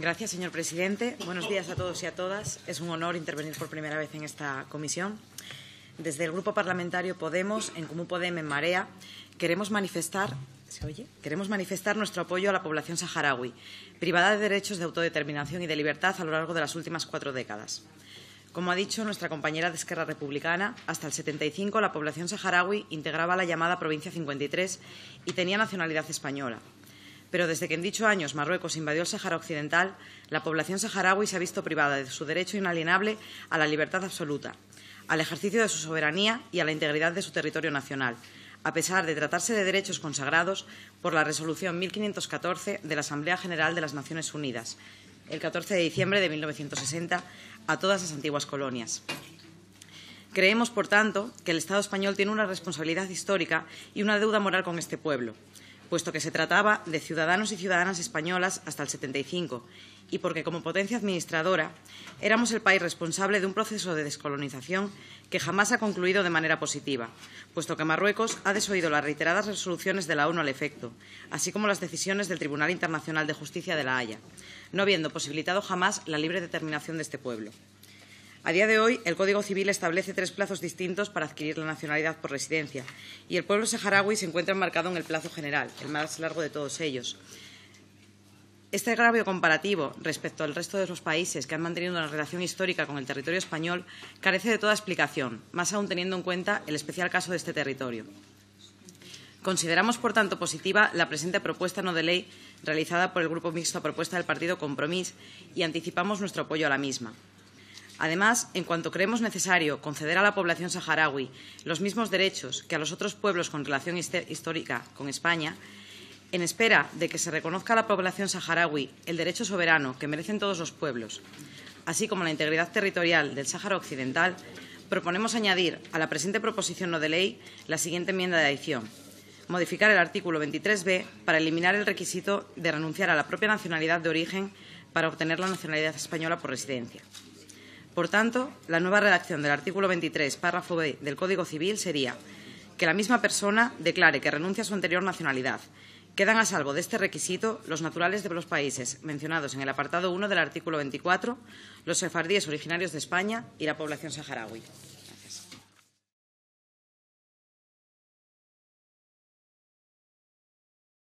Gracias, señor presidente. Buenos días a todos y a todas. Es un honor intervenir por primera vez en esta comisión. Desde el Grupo Parlamentario Podemos, en Común Podemos, en Marea, queremos manifestar Queremos manifestar nuestro apoyo a la población saharaui, privada de derechos de autodeterminación y de libertad a lo largo de las últimas cuatro décadas. Como ha dicho nuestra compañera de Esquerra Republicana, hasta el 75 la población saharaui integraba la llamada Provincia 53 y tenía nacionalidad española pero desde que en dicho años Marruecos invadió el Sáhara Occidental, la población saharaui se ha visto privada de su derecho inalienable a la libertad absoluta, al ejercicio de su soberanía y a la integridad de su territorio nacional, a pesar de tratarse de derechos consagrados por la Resolución 1514 de la Asamblea General de las Naciones Unidas, el 14 de diciembre de 1960, a todas las antiguas colonias. Creemos, por tanto, que el Estado español tiene una responsabilidad histórica y una deuda moral con este pueblo puesto que se trataba de ciudadanos y ciudadanas españolas hasta el 75 y porque como potencia administradora éramos el país responsable de un proceso de descolonización que jamás ha concluido de manera positiva, puesto que Marruecos ha desoído las reiteradas resoluciones de la ONU al efecto, así como las decisiones del Tribunal Internacional de Justicia de la Haya, no habiendo posibilitado jamás la libre determinación de este pueblo. A día de hoy, el Código Civil establece tres plazos distintos para adquirir la nacionalidad por residencia y el pueblo saharaui se encuentra enmarcado en el plazo general, el más largo de todos ellos. Este agravio comparativo respecto al resto de los países que han mantenido una relación histórica con el territorio español carece de toda explicación, más aún teniendo en cuenta el especial caso de este territorio. Consideramos, por tanto, positiva la presente propuesta no de ley realizada por el Grupo Mixto a propuesta del Partido Compromís y anticipamos nuestro apoyo a la misma. Además, en cuanto creemos necesario conceder a la población saharaui los mismos derechos que a los otros pueblos con relación histórica con España, en espera de que se reconozca a la población saharaui el derecho soberano que merecen todos los pueblos, así como la integridad territorial del Sáhara Occidental, proponemos añadir a la presente proposición no de ley la siguiente enmienda de adición. Modificar el artículo 23b para eliminar el requisito de renunciar a la propia nacionalidad de origen para obtener la nacionalidad española por residencia. Por tanto, la nueva redacción del artículo 23, párrafo B del Código Civil sería que la misma persona declare que renuncia a su anterior nacionalidad. Quedan a salvo de este requisito los naturales de los países mencionados en el apartado 1 del artículo 24, los sefardíes originarios de España y la población saharaui.